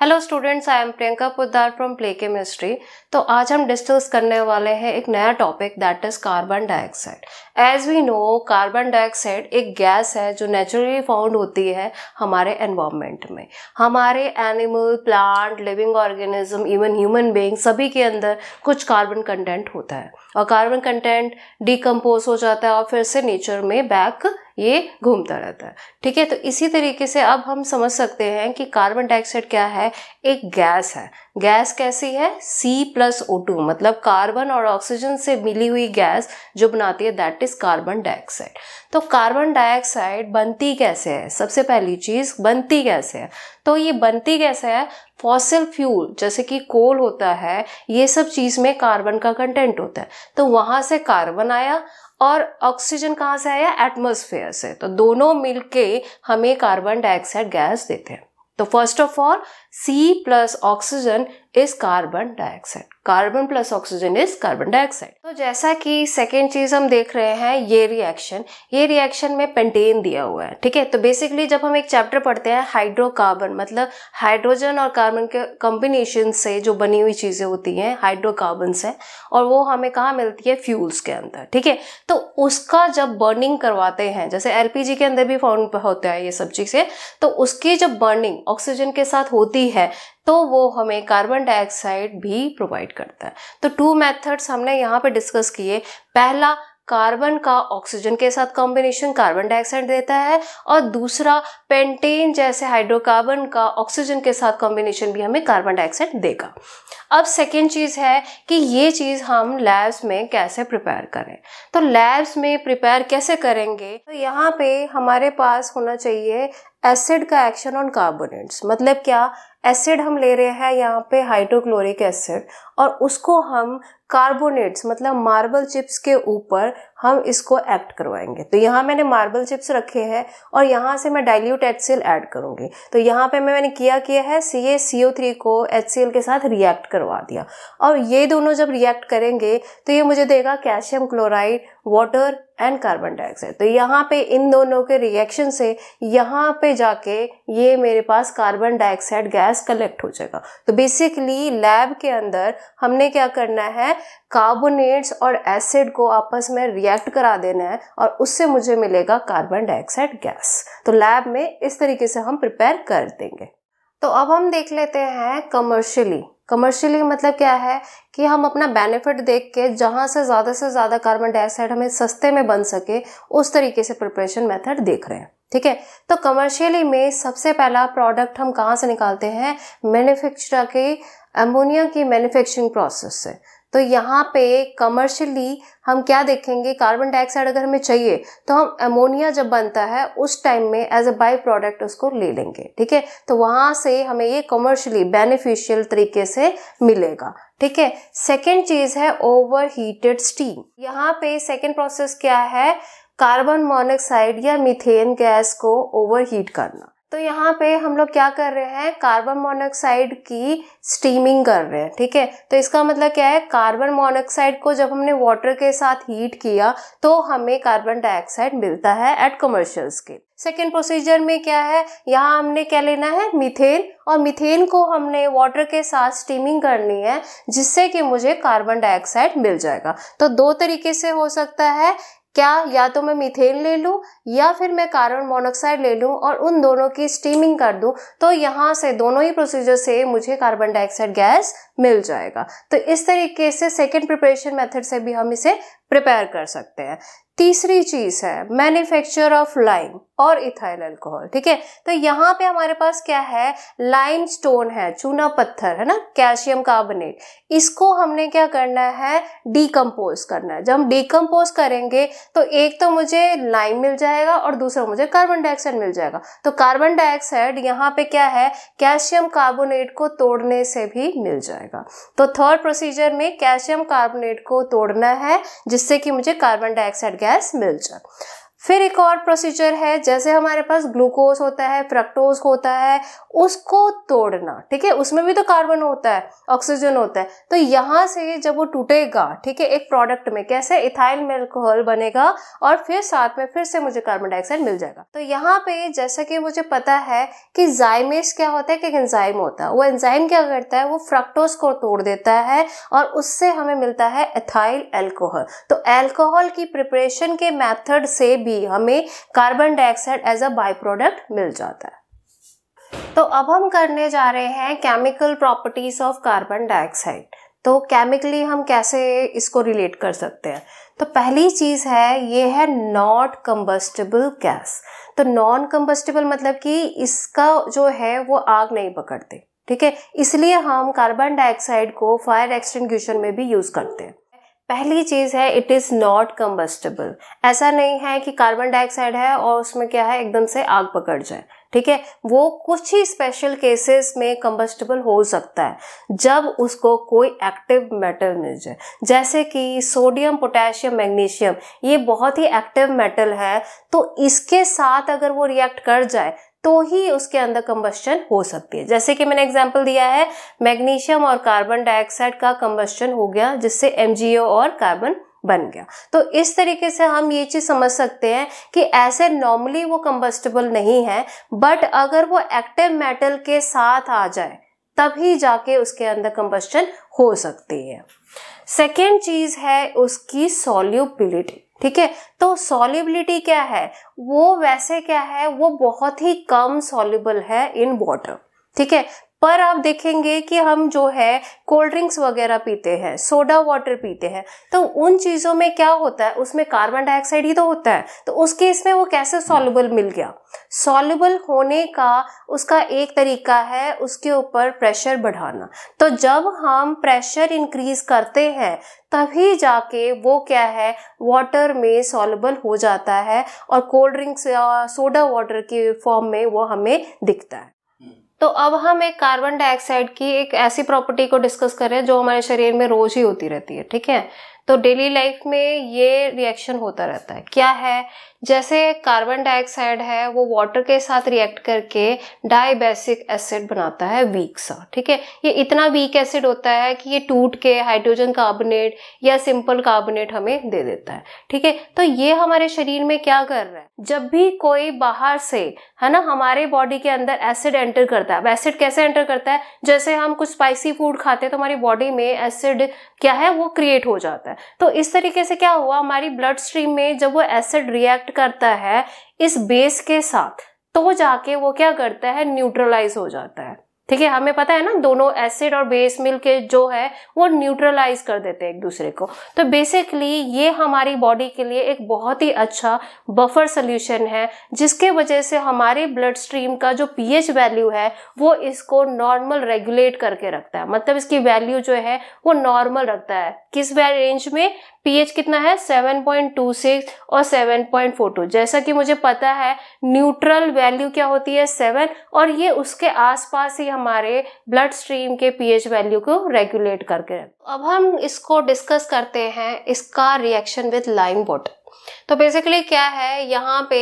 Hello students I am Priyanka Podar from play chemistry तो आज हम डिस्कस करने वाले हैं एक नया topic that is carbon dioxide as we know carbon dioxide एक गैस है जो नेचुरली फाउंड होती है हमारे एनवायरनमेंट में हमारे animal plant living organism even human being सभी के अंदर कुछ कार्बन कंटेंट होता है और कार्बन कंटेंट डिकम्पोज हो जाता है और फिर से नेचर में बैक ये घूमता रहता है ठीक है तो इसी तरीके से अब हम समझ सकते हैं कि कार्बन डाइऑक्साइड क्या है एक गैस है गैस कैसी है C प्लस ओ टू मतलब कार्बन और ऑक्सीजन से मिली हुई गैस जो बनाती है दैट इज कार्बन डाइऑक्साइड तो कार्बन डाइऑक्साइड बनती कैसे है सबसे पहली चीज बनती कैसे है तो ये बनती कैसे है फॉसिल फ्यूल जैसे कि कोल होता है ये सब चीज़ में कार्बन का कंटेंट होता है तो वहाँ से कार्बन आया और ऑक्सीजन कहाँ से आया एटमोसफेयर से तो दोनों मिलके हमें कार्बन डाइऑक्साइड गैस देते हैं तो first of all C plus oxygen is carbon dioxide carbon plus oxygen is carbon dioxide तो जैसा कि सेकेंड चीज हम देख रहे हैं ये रिएक्शन ये रिएक्शन में पेंटेन दिया हुआ है ठीक है तो बेसिकली जब हम एक चैप्टर पढ़ते हैं हाइड्रोकार्बन मतलब हाइड्रोजन और कार्बन के कॉम्बिनेशन से जो बनी हुई चीजें होती हैं हाइड्रोकार्बन से और वो हमें कहाँ मिलती है फ्यूल्स के अंदर ठीक है तो उसका जब बर्निंग करवाते हैं जैसे एलपीजी के अंदर भी फॉर्म होता है ये सब चीजें तो उसकी जब बर्निंग ऑक्सीजन के साथ होती भी है तो वो हमें कार्बन डाइऑक्साइड भी प्रोवाइड करता है तो टू मेथड्स हमने यहाँ पे डिस्कस किए पहला कार्बन का ऑक्सीजन के साथ कॉम्बिनेशन कार्बन डाइऑक्साइड देता है और दूसरा पेंटेन जैसे हाइड्रोकार्बन का ऑक्सीजन के साथ कॉम्बिनेशन भी हमें कार्बन डाइऑक्साइड देगा अब सेकेंड चीज़ है कि ये चीज़ हम लैब्स में कैसे प्रिपेयर करें तो लैब्स में प्रिपेयर कैसे करेंगे तो यहाँ पे हमारे पास होना चाहिए एसिड का एक्शन ऑन कार्बोनेट्स मतलब क्या एसिड हम ले रहे हैं यहाँ पे हाइड्रोक्लोरिक एसिड और उसको हम कार्बोनेट्स मतलब मार्बल चिप्स के ऊपर हम इसको एक्ट करवाएंगे तो यहाँ मैंने मार्बल चिप्स रखे हैं और यहाँ से मैं डाइल्यूट एच ऐड करूँगी तो यहाँ पे मैंने किया किया है सी ए सी ओ थ्री को एच सी के साथ रिएक्ट करवा दिया और ये दोनों जब रिएक्ट करेंगे तो ये मुझे देगा calcium chloride water and carbon dioxide तो यहाँ पे इन दोनों के रिएक्शन से यहाँ पे जाके ये मेरे पास carbon dioxide gas gas collect हो जाएगा तो बेसिकली लैब के अंदर हमने क्या करना है कार्बोनेट्स और एसिड को आपस में रिएक्ट करा देना है और उससे मुझे मिलेगा कार्बन डाइऑक्साइड गैस तो लैब में इस तरीके से हम प्रिपेयर कर देंगे तो अब हम देख लेते हैं कमर्शियली कमर्शियली मतलब क्या है कि हम अपना बेनिफिट देख के जहाँ से ज़्यादा से ज़्यादा कार्बन डाइऑक्साइड हमें सस्ते में बन सके उस तरीके से प्रिपरेशन मेथड देख रहे हैं ठीक है तो कमर्शियली में सबसे पहला प्रोडक्ट हम कहाँ से निकालते हैं मैन्युफैक्चरर के अमोनिया की मैन्युफैक्चरिंग प्रोसेस से तो यहाँ पे कमर्शियली हम क्या देखेंगे कार्बन डाइऑक्साइड अगर हमें चाहिए तो हम अमोनिया जब बनता है उस टाइम में एज अ बाई प्रोडक्ट उसको ले लेंगे ठीक है तो वहाँ से हमें ये कमर्शियली बेनिफिशियल तरीके से मिलेगा ठीक है सेकेंड चीज़ है ओवर हीटेड स्टीम यहाँ पे सेकेंड प्रोसेस क्या है कार्बन मोनोक्साइड या मीथेन गैस को ओवरहीट करना तो यहाँ पे हम लोग क्या कर रहे हैं कार्बन मोनोक्साइड की स्टीमिंग कर रहे हैं ठीक है तो इसका मतलब क्या है कार्बन मोनोक्साइड को जब हमने वाटर के साथ हीट किया तो हमें कार्बन डाइऑक्साइड मिलता है at commercial scale second procedure में क्या है यहाँ हमने क्या लेना है मिथेन और मिथेन को हमने वाटर के साथ स्टीमिंग करनी है जिससे कि मुझे कार्बन डाइऑक्साइड मिल जाएगा तो दो तरीके से हो सकता है क्या या तो मैं मीथेन ले लूं या फिर मैं कार्बन मोनोक्साइड ले लूं और उन दोनों की स्टीमिंग कर दूं तो यहाँ से दोनों ही प्रोसीजर से मुझे कार्बन डाइऑक्साइड गैस मिल जाएगा तो इस तरीके से सेकेंड प्रिपरेशन मेथड से भी हम इसे प्रिपेयर कर सकते हैं तीसरी चीज है मैन्युफैक्चर ऑफ लाइम और इथाइल अल्कोहल ठीक है तो यहाँ पे हमारे पास क्या है लाइम स्टोन है चूना पत्थर है ना कैल्शियम कार्बोनेट इसको हमने क्या करना है डीकम्पोज करना है जब हम डीकम्पोज करेंगे तो एक तो मुझे लाइम मिल जाएगा और दूसरा मुझे कार्बन डाइऑक्साइड मिल जाएगा तो कार्बन डाइऑक्साइड यहाँ पे क्या है कैल्शियम कार्बोनेट को तोड़ने से भी मिल जाएगा तो थर्ड प्रोसीजर में कैल्शियम कार्बोनेट को तोड़ना है जिससे कि मुझे कार्बन डाइऑक्साइड गैस मिल जाए फिर एक और प्रोसीजर है जैसे हमारे पास ग्लूकोज होता है फ्रक्टोज होता है उसको तोड़ना ठीक है उसमें भी तो कार्बन होता है ऑक्सीजन होता है तो यहाँ से जब वो टूटेगा ठीक है एक प्रोडक्ट में कैसे इथाइल मेल्कोहल बनेगा और फिर साथ में फिर से मुझे कार्बन डाइऑक्साइड मिल जाएगा तो यहाँ पे जैसा कि मुझे पता है कि जाइमेस क्या होता है कि एक एंजाइम होता है वो एंजाइम क्या करता है वो फ्रक्टोज को तोड़ देता है और उससे हमें मिलता है इथाइल एल्कोहल तो एल्कोहल की प्रिपरेशन के मैथड से भी भी हमें carbon dioxide as a by product मिल जाता है तो अब हम करने जा रहे हैं chemical properties of carbon dioxide तो केमिकली हम कैसे इसको रिलेट कर सकते हैं तो पहली चीज़ है ये है नॉट कम्बस्टेबल गैस तो नॉन कम्बस्टेबल मतलब कि इसका जो है वो आग नहीं पकड़ते ठीक है इसलिए हम कार्बन डाइऑक्साइड को फायर एक्सटिंग्विशन में भी यूज़ करते हैं पहली चीज़ है इट इज़ नॉट कम्बस्टेबल ऐसा नहीं है कि कार्बन डाइऑक्साइड है और उसमें क्या है एकदम से आग पकड़ जाए ठीक है वो कुछ ही स्पेशल केसेस में कम्बस्टेबल हो सकता है जब उसको कोई एक्टिव मेटल मिल जाए जैसे कि सोडियम पोटेशियम मैग्नीशियम ये बहुत ही एक्टिव मेटल है तो इसके साथ अगर वो रिएक्ट कर जाए तो ही उसके अंदर कंबस्टन हो सकती है जैसे कि मैंने एग्जाम्पल दिया है मैग्नीशियम और कार्बन डाइऑक्साइड का कंबस्टन हो गया जिससे एम और कार्बन बन गया तो इस तरीके से हम ये चीज़ समझ सकते हैं कि ऐसे नॉर्मली वो कंबस्टेबल नहीं है बट अगर वो एक्टिव मेटल के साथ आ जाए तभी जाके उसके अंदर कंबस्टन हो सकती है सेकेंड चीज़ है उसकी सॉल्यूबिलिटी ठीक है तो सॉलिबिलिटी क्या है वो वैसे क्या है वो बहुत ही कम सॉलिबल है इन वाटर ठीक है पर आप देखेंगे कि हम जो है कोल्ड ड्रिंक्स वगैरह पीते हैं सोडा वाटर पीते हैं तो उन चीज़ों में क्या होता है उसमें कार्बन डाइऑक्साइड ही तो होता है तो उस केस में वो कैसे सॉल्युबल मिल गया सॉल्युबल होने का उसका एक तरीका है उसके ऊपर प्रेशर बढ़ाना तो जब हम प्रेशर इंक्रीज करते हैं तभी जाके वो क्या है वाटर में सॉल्युबल हो जाता है और कोल्ड ड्रिंक्स या सोडा वाटर के फॉर्म में वो हमें दिखता है तो अब हम एक कार्बन डाइऑक्साइड की एक ऐसी प्रॉपर्टी को डिस्कस करें जो हमारे शरीर में रोज ही होती रहती है ठीक है तो डेली लाइफ में ये रिएक्शन होता रहता है क्या है जैसे कार्बन डाइऑक्साइड है वो वाटर के साथ रिएक्ट करके डाइबेसिक एसिड बनाता है वीक सा ठीक है ये इतना वीक एसिड होता है कि ये टूट के हाइड्रोजन कार्बोनेट या सिंपल कार्बोनेट हमें दे देता है ठीक है तो ये हमारे शरीर में क्या कर रहा है जब भी कोई बाहर से है ना हमारे बॉडी के अंदर एसिड एंटर करता है अब एसिड कैसे एंटर करता है जैसे हम कुछ स्पाइसी फूड खाते हैं तो हमारी बॉडी में एसिड क्या है वो क्रिएट हो जाता है है तो इस तरीके से क्या हुआ हमारी ब्लड स्ट्रीम में जब वो एसिड रिएक्ट करता है इस बेस के साथ तो जाके वो क्या करता है न्यूट्रलाइज हो जाता है ठीक है हमें पता है ना दोनों एसिड और बेस मिलके जो है वो न्यूट्रलाइज कर देते हैं एक दूसरे को तो बेसिकली ये हमारी बॉडी के लिए एक बहुत ही अच्छा बफर सोल्यूशन है जिसके वजह से हमारे ब्लड स्ट्रीम का जो पीएच वैल्यू है वो इसको नॉर्मल रेगुलेट करके रखता है मतलब इसकी वैल्यू जो है वो नॉर्मल रखता है किस रेंज में पीएच कितना है 7.26 और 7.42 जैसा कि मुझे पता है न्यूट्रल वैल्यू क्या होती है 7 और ये उसके आसपास ही हमारे ब्लड स्ट्रीम के पीएच वैल्यू को रेगुलेट करके अब हम इसको डिस्कस करते हैं इसका रिएक्शन विद लाइम वाटर तो बेसिकली क्या है यहाँ पे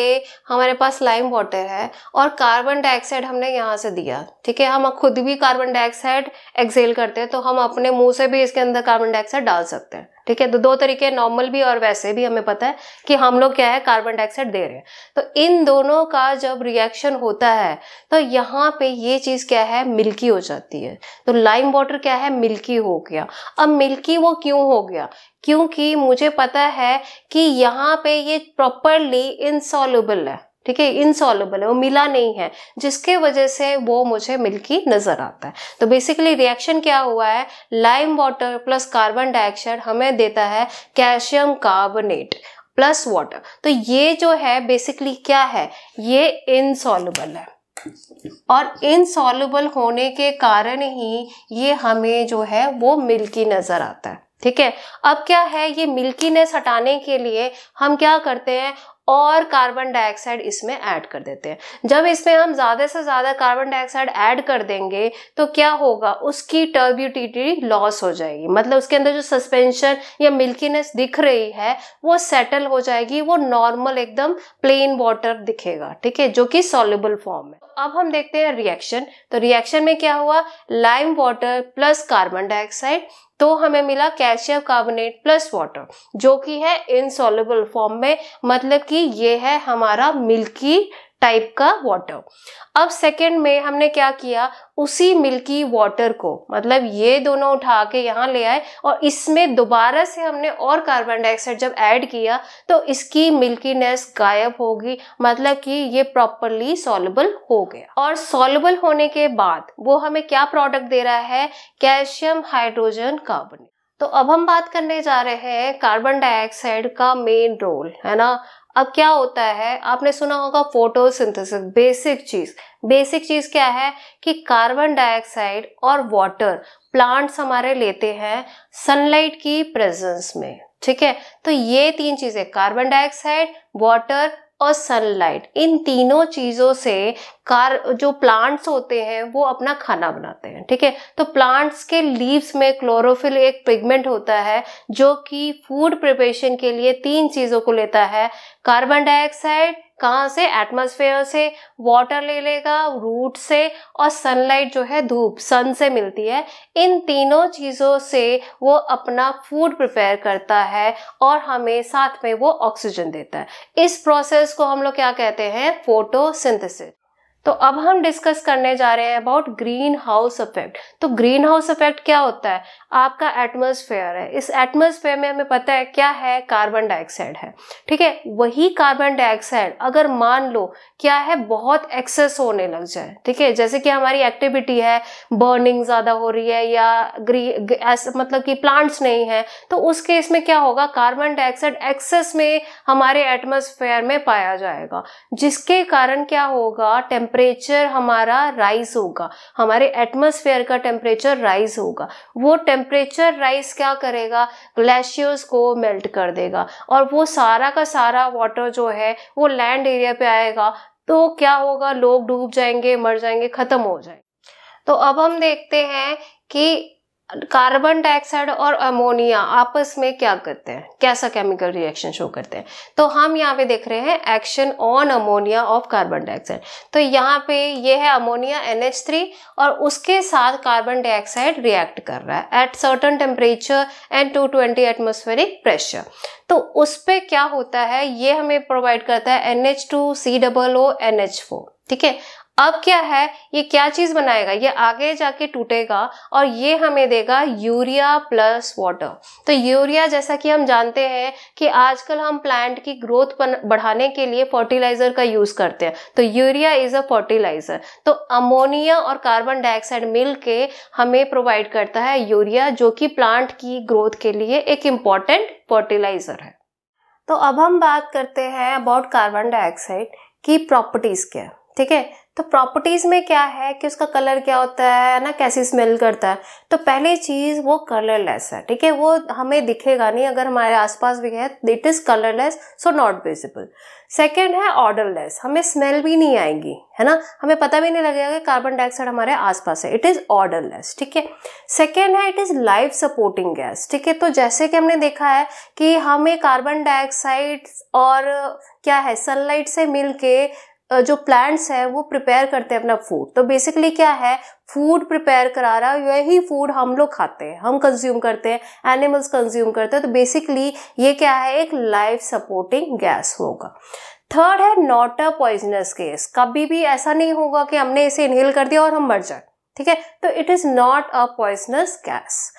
हमारे पास लाइम वाटर है और कार्बन डाइऑक्साइड हमने यहाँ से दिया ठीक है हम खुद भी कार्बन डाइऑक्साइड एक्सेल करते हैं तो हम अपने मुंह से भी इसके अंदर कार्बन डाइऑक्साइड डाल सकते हैं ठीक है तो दो तरीके नॉर्मल भी और वैसे भी हमें पता है कि हम लोग क्या है कार्बन डाइऑक्साइड दे रहे हैं तो इन दोनों का जब रिएक्शन होता है तो यहाँ पे ये चीज़ क्या है मिल्की हो जाती है तो लाइम वाटर क्या है मिल्की हो गया अब मिल्की वो क्यों हो गया क्योंकि मुझे पता है कि यहाँ पे ये प्रॉपरली इनसॉल्युबल है ठीक है इनसॉल्युबल है वो मिला नहीं है जिसके वजह से वो मुझे मिल्की नजर आता है तो बेसिकली रिएक्शन क्या हुआ है lime water plus carbon dioxide हमें देता है कैल्शियम कार्बोनेट प्लस वाटर तो ये जो है बेसिकली क्या है ये इनसॉल्युबल है और इनसॉल्युबल होने के कारण ही ये हमें जो है वो मिल्की नजर आता है ठीक है अब क्या है ये मिल्कीनेस हटाने के लिए हम क्या करते हैं और कार्बन डाइऑक्साइड इसमें ऐड कर देते हैं जब इसमें हम ज़्यादा से ज़्यादा कार्बन डाइऑक्साइड ऐड कर देंगे तो क्या होगा उसकी टर्ब्यूटिटी लॉस हो जाएगी मतलब उसके अंदर जो सस्पेंशन या मिल्कीनेस दिख रही है वो सेटल हो जाएगी वो नॉर्मल एकदम प्लेन वाटर दिखेगा ठीक है जो कि सॉल्युबल फॉर्म है अब हम देखते हैं रिएक्शन तो रिएक्शन में क्या हुआ lime water plus carbon dioxide तो हमें मिला कैल्शियम कार्बोनेट प्लस वाटर जो कि है इनसॉल्युबल फॉर्म में मतलब कि ये है हमारा मिल्की टाइप का वाटर अब सेकंड में हमने क्या किया उसी मिल्की वाटर को मतलब ये दोनों उठा के यहाँ ले आए और इसमें दोबारा से हमने और कार्बन डाइऑक्साइड जब ऐड किया तो इसकी मिल्कीनेस गायब होगी मतलब कि ये प्रॉपरली सॉलेबल हो गया और सॉलेबल होने के बाद वो हमें क्या प्रोडक्ट दे रहा है कैल्शियम हाइड्रोजन कार्बोनेट तो अब हम बात करने जा रहे हैं कार्बन डाइऑक्साइड का मेन रोल है ना अब क्या होता है आपने सुना होगा फोटोसिंथेसिस बेसिक चीज बेसिक चीज क्या है कि कार्बन डाइऑक्साइड और वाटर प्लांट्स हमारे लेते हैं सनलाइट की प्रेजेंस में ठीक है तो ये तीन चीजें कार्बन डाइऑक्साइड वाटर और सनलाइट इन तीनों चीज़ों से कार जो प्लांट्स होते हैं वो अपना खाना बनाते हैं ठीक है तो प्लांट्स के लीव्स में क्लोरोफिल एक पिगमेंट होता है जो कि फूड प्रिपरेशन के लिए तीन चीज़ों को लेता है कार्बन डाइऑक्साइड कहाँ से एटमोसफेयर से वाटर ले लेगा रूट से और सनलाइट जो है धूप सन से मिलती है इन तीनों चीज़ों से वो अपना फूड प्रिपेयर करता है और हमें साथ में वो ऑक्सीजन देता है इस प्रोसेस को हम लोग क्या कहते हैं फोटोसिंथेसिस तो अब हम डिस्कस करने जा रहे हैं अबाउट ग्रीन हाउस इफेक्ट तो ग्रीन हाउस इफेक्ट क्या होता है आपका एटमोसफेयर है इस एटमोसफेयर में हमें पता है क्या है कार्बन डाइऑक्साइड है ठीक है वही कार्बन डाइऑक्साइड अगर मान लो क्या है बहुत एक्सेस होने लग जाए ठीक है जैसे कि हमारी एक्टिविटी है बर्निंग ज़्यादा हो रही है या ग्री मतलब कि प्लांट्स नहीं है तो उस केस में क्या होगा कार्बन डाइऑक्साइड एक्सेस में हमारे एटमोसफेयर में पाया जाएगा जिसके कारण क्या होगा टेम्प टेम्परेचर हमारा राइज होगा हमारे एटमोसफेयर का टेम्परेचर राइज होगा वो टेम्परेचर राइज क्या करेगा ग्लेशियर्स को मेल्ट कर देगा और वो सारा का सारा वाटर जो है वो लैंड एरिया पे आएगा तो क्या होगा लोग डूब जाएंगे मर जाएंगे ख़त्म हो जाएंगे तो अब हम देखते हैं कि कार्बन डाइऑक्साइड और अमोनिया आपस में क्या करते हैं कैसा केमिकल रिएक्शन शो करते हैं तो हम यहाँ पे देख रहे हैं action on ammonia of carbon dioxide तो यहाँ पे ये है अमोनिया एन और उसके साथ कार्बन डाइऑक्साइड रिएक्ट कर रहा है at certain temperature and two twenty atmospheric pressure तो उस पर क्या होता है ये हमें प्रोवाइड करता है N H two C double O N H ठीक है अब क्या है ये क्या चीज बनाएगा ये आगे जाके टूटेगा और ये हमें देगा यूरिया प्लस वाटर तो यूरिया जैसा कि हम जानते हैं कि आजकल हम प्लांट की ग्रोथ बढ़ाने के लिए फर्टिलाइजर का यूज करते हैं तो यूरिया इज अ फर्टिलाइजर तो अमोनिया और कार्बन डाइऑक्साइड मिल के हमें प्रोवाइड करता है यूरिया जो कि प्लांट की ग्रोथ के लिए एक इम्पॉर्टेंट फर्टिलाइजर है तो अब हम बात करते हैं अबाउट कार्बन डाइऑक्साइड की प्रॉपर्टीज क्या ठीक है तो प्रॉपर्टीज़ में क्या है कि उसका कलर क्या होता है ना कैसी स्मेल करता है तो पहली चीज़ वो कलरलेस है ठीक है वो हमें दिखेगा नहीं अगर हमारे आसपास भी है it is colourless so not visible second है ऑर्डरलेस हमें स्मेल भी नहीं आएगी है ना हमें पता भी नहीं लगेगा कि कार्बन डाइऑक्साइड हमारे आसपास है इट इज़ ऑर्डरलेस ठीक है सेकेंड है it is life supporting gas ठीक है तो जैसे कि हमने देखा है कि हमें कार्बन डाइऑक्साइड और क्या है सनलाइट से मिलके जो प्लांट्स हैं वो प्रिपेयर करते हैं अपना फूड तो बेसिकली क्या है फूड प्रिपेयर करा रहा है यही फूड हम लोग खाते हैं हम कंज्यूम करते हैं एनिमल्स कंज्यूम करते हैं तो बेसिकली ये क्या है एक लाइफ सपोर्टिंग गैस होगा थर्ड है नॉट अ पॉइजनस गैस कभी भी ऐसा नहीं होगा कि हमने इसे इनहेल कर दिया और हम मर जाए ठीक है तो it is not a poisonous gas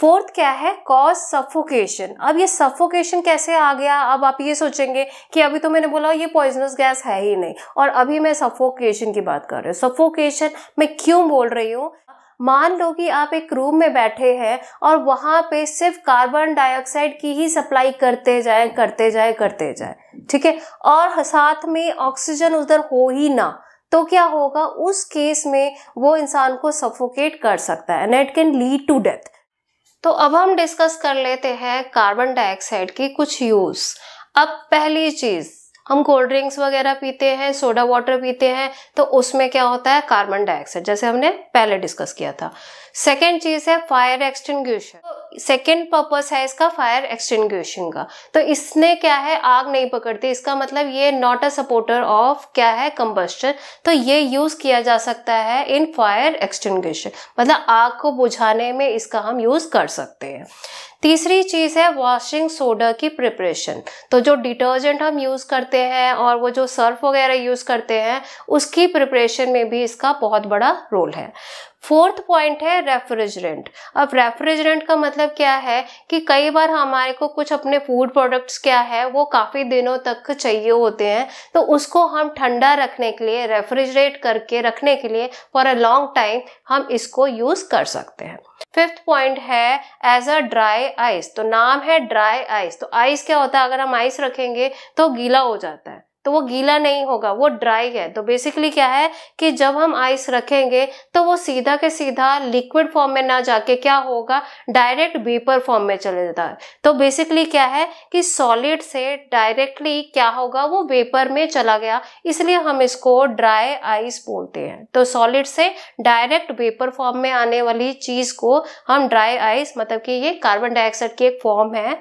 fourth क्या है कॉज सफोकेशन अब ये सफोकेशन कैसे आ गया अब आप ये सोचेंगे कि अभी तो मैंने बोला ये पॉइजनस गैस है ही नहीं और अभी मैं सफोकेशन की बात कर रही हूँ सफोकेशन मैं क्यों बोल रही हूँ मान लो कि आप एक रूम में बैठे हैं और वहाँ पे सिर्फ कार्बन डाइऑक्साइड की ही सप्लाई करते जाए करते जाए करते जाए ठीक है और साथ में ऑक्सीजन उधर हो ही ना तो क्या होगा उस केस में वो इंसान को सफोकेट कर सकता है and it can lead to death तो अब हम डिस्कस कर लेते हैं कार्बन डाइऑक्साइड की कुछ यूज अब पहली चीज हम कोल्ड ड्रिंक्स वगैरह पीते हैं सोडा वाटर पीते हैं तो उसमें क्या होता है कार्बन डाइऑक्साइड जैसे हमने पहले डिस्कस किया था सेकेंड चीज है फायर एक्सटिंग्यूशन सेकेंड पर्पस है इसका फायर एक्सटिंग्यूशन का तो इसने क्या है आग नहीं पकड़ती इसका मतलब ये नॉट अ सपोर्टर ऑफ क्या है कंबस्टर तो ये यूज किया जा सकता है इन फायर एक्सटिंग्यूशन मतलब आग को बुझाने में इसका हम यूज कर सकते हैं तीसरी चीज़ है वॉशिंग सोडा की प्रिपरेशन तो जो डिटर्जेंट हम यूज़ करते हैं और वो जो सर्फ वगैरह यूज़ करते हैं उसकी प्रिपरेशन में भी इसका बहुत बड़ा रोल है फोर्थ पॉइंट है रेफ्रिजरेंट अब रेफ्रिजरेंट का मतलब क्या है कि कई बार हमारे को कुछ अपने फूड प्रोडक्ट्स क्या है वो काफ़ी दिनों तक चाहिए होते हैं तो उसको हम ठंडा रखने के लिए रेफ्रिजरेट करके रखने के लिए फॉर अ लॉन्ग टाइम हम इसको यूज़ कर सकते हैं फिफ्थ पॉइंट है एज अ ड्राई आइस तो नाम है ड्राई आइस तो आइस क्या होता है अगर हम आइस रखेंगे तो गीला हो जाता है तो वो गीला नहीं होगा वो ड्राई है तो बेसिकली क्या है कि जब हम आइस रखेंगे तो वो सीधा के सीधा लिक्विड फॉर्म में ना जाके क्या होगा डायरेक्ट वेपर फॉर्म में चले जाता है तो बेसिकली क्या है कि सॉलिड से डायरेक्टली क्या होगा वो वेपर में चला गया इसलिए हम इसको ड्राई आइस बोलते हैं तो सॉलिड से डायरेक्ट वेपर फॉर्म में आने वाली चीज़ को हम ड्राई आइस मतलब कि ये कार्बन डाइऑक्साइड की एक फॉर्म है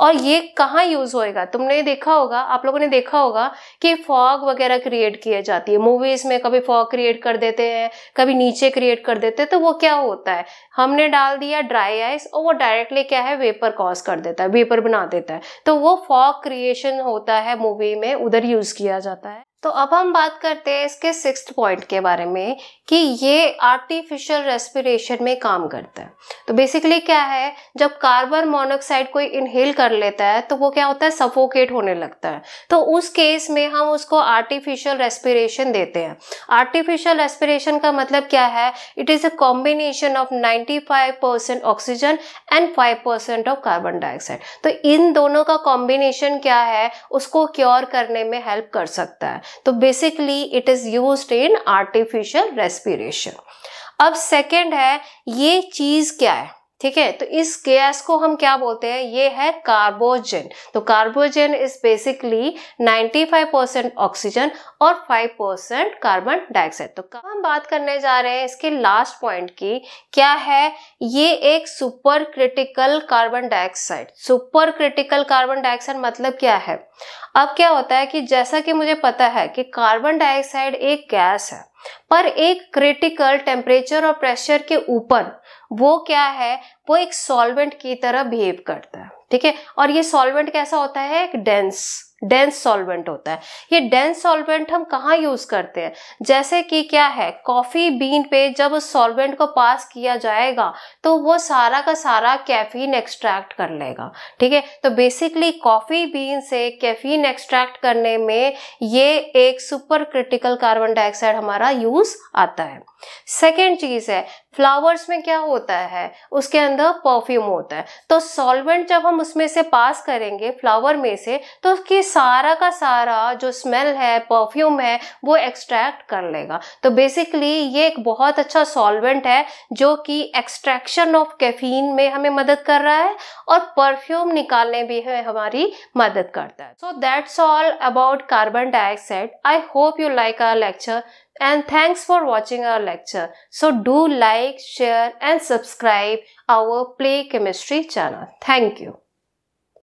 और ये कहाँ यूज़ होएगा तुमने देखा होगा आप लोगों ने देखा होगा कि फॉग वगैरह क्रिएट किए जाती है मूवीज में कभी फॉग क्रिएट कर देते हैं कभी नीचे क्रिएट कर देते हैं तो वो क्या होता है हमने डाल दिया ड्राई आइस और वो डायरेक्टली क्या है वेपर कॉज कर देता है वेपर बना देता है तो वो फॉग क्रिएशन होता है मूवी में उधर यूज किया जाता है तो अब हम बात करते हैं इसके सिक्स पॉइंट के बारे में कि ये आर्टिफिशियल रेस्पिरेशन में काम करता है तो बेसिकली क्या है जब कार्बन मोनोक्साइड कोई इनहेल कर लेता है तो वो क्या होता है सफोकेट होने लगता है तो उस केस में हम उसको आर्टिफिशियल रेस्पिरेशन देते हैं आर्टिफिशियल रेस्पिरेशन का मतलब क्या है it is a combination of ninety oxygen and five of carbon dioxide तो इन दोनों का कॉम्बिनेशन क्या है उसको क्योर करने में हेल्प कर सकता है तो basically it is use in artificial respiration अब सेकेंड है ये चीज़ क्या है ठीक है तो इस गैस को हम क्या बोलते हैं ये है कार्बोजन तो carbogen is basically 95 percent oxygen और 5 परसेंट कार्बन डाइऑक्साइड तो हम बात करने जा रहे हैं इसके लास्ट पॉइंट की क्या है ये एक super critical carbon dioxide super critical carbon dioxide मतलब क्या है अब क्या होता है कि जैसा कि मुझे पता है कि कार्बन डाइऑक्साइड एक गैस है पर एक क्रिटिकल टेम्परेचर और प्रेशर के ऊपर वो क्या है वो एक सॉल्वेंट की तरह बिहेव करता है ठीक है और ये सॉल्वेंट कैसा होता है एक डेंस डेंस सॉल्वेंट होता है ये डेंस सॉल्वेंट हम कहाँ यूज करते हैं जैसे कि क्या है कॉफी बीन पे जब उस सॉल्वेंट को पास किया जाएगा तो वो सारा का सारा कैफीन एक्सट्रैक्ट कर लेगा ठीक है तो बेसिकली कॉफी बीन से कैफीन एक्सट्रैक्ट करने में ये एक सुपर क्रिटिकल कार्बन डाइऑक्साइड हमारा यूज आता है सेकेंड चीज है फ्लावर्स में क्या होता है उसके अंदर परफ्यूम होता है तो सॉल्वेंट जब हम उसमें से पास करेंगे फ्लावर में से तो उसकी सारा का सारा जो स्मेल है परफ्यूम है वो एक्सट्रैक्ट कर लेगा तो बेसिकली ये एक बहुत अच्छा सॉल्वेंट है जो कि एक्सट्रैक्शन ऑफ कैफीन में हमें मदद कर रहा है और परफ्यूम निकालने भी हमारी मदद करता है so that's all about carbon dioxide I hope you like our lecture and thanks for watching our lecture. So do like, share and subscribe our Play Chemistry channel. Thank you.